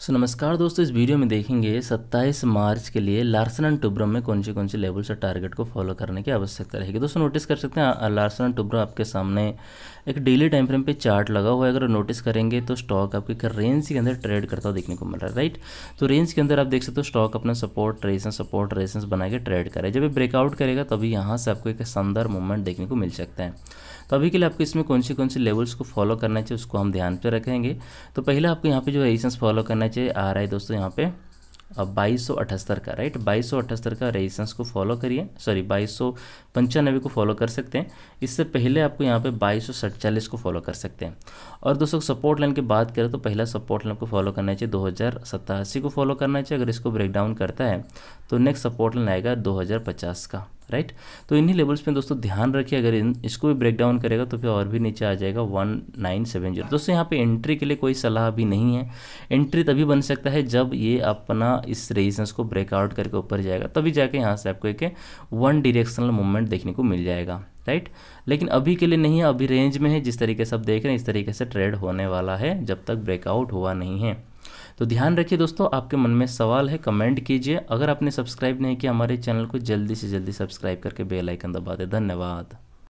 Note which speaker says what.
Speaker 1: सो नमस्कार दोस्तों इस वीडियो में देखेंगे 27 मार्च के लिए लार्सन एंड टुब्रो में कौन से कौन से लेवल्स और टारगेट को फॉलो करने की आवश्यकता रहेगी दोस्तों नोटिस कर सकते हैं लार्सन एंड टुब्रो आपके सामने एक डेली टाइम फ्रेम पे चार्ट लगा हुआ है अगर नोटिस करेंगे तो स्टॉक आपके एक रेंज के अंदर ट्रेड करता हुआ देखने को मिल रहा है राइट तो रेंज के अंदर आप देख सकते हो स्टॉक अपना सपोर्ट रेसेंस सपोर्ट रेसेंस बना के ट्रेड करे जब ये ब्रेकआउट करेगा तभी यहाँ से आपको एक शानदार मूवमेंट देखने को मिल सकता है तो अभी के लिए आपको इसमें कौन सी कौन सी लेवल्स को फॉलो करना चाहिए उसको हम ध्यान पर रखेंगे तो पहले आपको यहाँ पे जो रेसेंस फॉलो करना चाहिए आ रहा है दोस्तों यहाँ पे अब बाईस सौ अठहत्तर का राइट बाईस सौ अठहत्तर का रेजिस्टेंस को फॉलो करिए सॉरी बाईस सौ पंचानवे को फॉलो कर सकते हैं इससे पहले आपको यहाँ पे बाईस सौ सड़चालीस को फॉलो कर सकते हैं और दोस्तों सपोर्ट लाइन की बात करें तो पहला सपोर्ट लाइन को फॉलो करना चाहिए दो हज़ार सतासी को फॉलो करना चाहिए अगर इसको ब्रेक डाउन करता है तो नेक्स्ट सपोर्ट लाइन आएगा दो हज़ार पचास का राइट तो इन्हीं लेवल्स में दोस्तों ध्यान रखिए अगर इन, इसको भी ब्रेक डाउन करेगा तो फिर और भी नीचे आ जाएगा वन नाइन सेवन जीरो दोस्तों यहाँ पे एंट्री के लिए कोई सलाह भी नहीं है एंट्री तभी बन सकता है जब ये अपना इस रेजिस्टेंस को ब्रेकआउट करके ऊपर जाएगा तभी जाके यहाँ से आपको एक वन डिरेक्शनल मूवमेंट देखने को मिल जाएगा राइट लेकिन अभी के लिए नहीं है अभी रेंज में है जिस तरीके से आप देख रहे हैं इस तरीके से ट्रेड होने वाला है जब तक ब्रेकआउट हुआ नहीं है तो ध्यान रखिए दोस्तों आपके मन में सवाल है कमेंट कीजिए अगर आपने सब्सक्राइब नहीं किया हमारे चैनल को जल्दी से जल्दी सब्सक्राइब करके बेल आइकन दबा दें धन्यवाद